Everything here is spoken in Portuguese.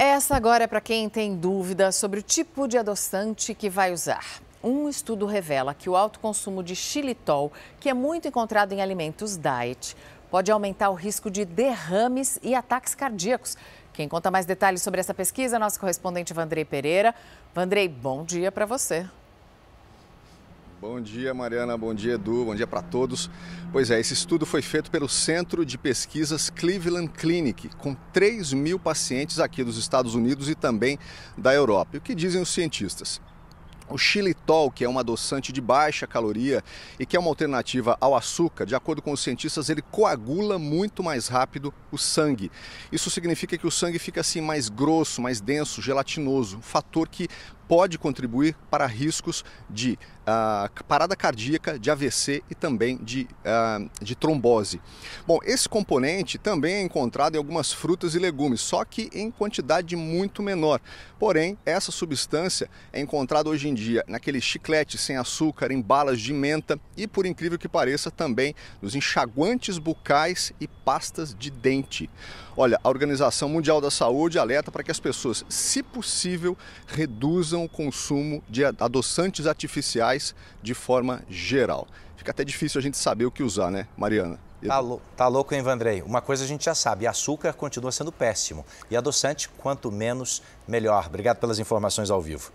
Essa agora é para quem tem dúvida sobre o tipo de adoçante que vai usar. Um estudo revela que o alto consumo de xilitol, que é muito encontrado em alimentos diet, pode aumentar o risco de derrames e ataques cardíacos. Quem conta mais detalhes sobre essa pesquisa é nosso correspondente Vandrei Pereira. Vandrei, bom dia para você. Bom dia, Mariana. Bom dia, Edu. Bom dia para todos. Pois é, esse estudo foi feito pelo Centro de Pesquisas Cleveland Clinic, com 3 mil pacientes aqui dos Estados Unidos e também da Europa. E o que dizem os cientistas? O xilitol, que é um adoçante de baixa caloria e que é uma alternativa ao açúcar, de acordo com os cientistas, ele coagula muito mais rápido o sangue. Isso significa que o sangue fica assim mais grosso, mais denso, gelatinoso, um fator que pode contribuir para riscos de uh, parada cardíaca, de AVC e também de, uh, de trombose. Bom, esse componente também é encontrado em algumas frutas e legumes, só que em quantidade muito menor. Porém, essa substância é encontrada hoje em dia naquele chiclete sem açúcar, em balas de menta e, por incrível que pareça, também nos enxaguantes bucais e pastas de dente. Olha, a Organização Mundial da Saúde alerta para que as pessoas, se possível, reduzam o consumo de adoçantes artificiais de forma geral. Fica até difícil a gente saber o que usar, né, Mariana? Tá, lou tá, louco, hein, Vandrei? Uma coisa a gente já sabe: açúcar continua sendo péssimo. E adoçante, quanto menos, melhor. Obrigado pelas informações ao vivo.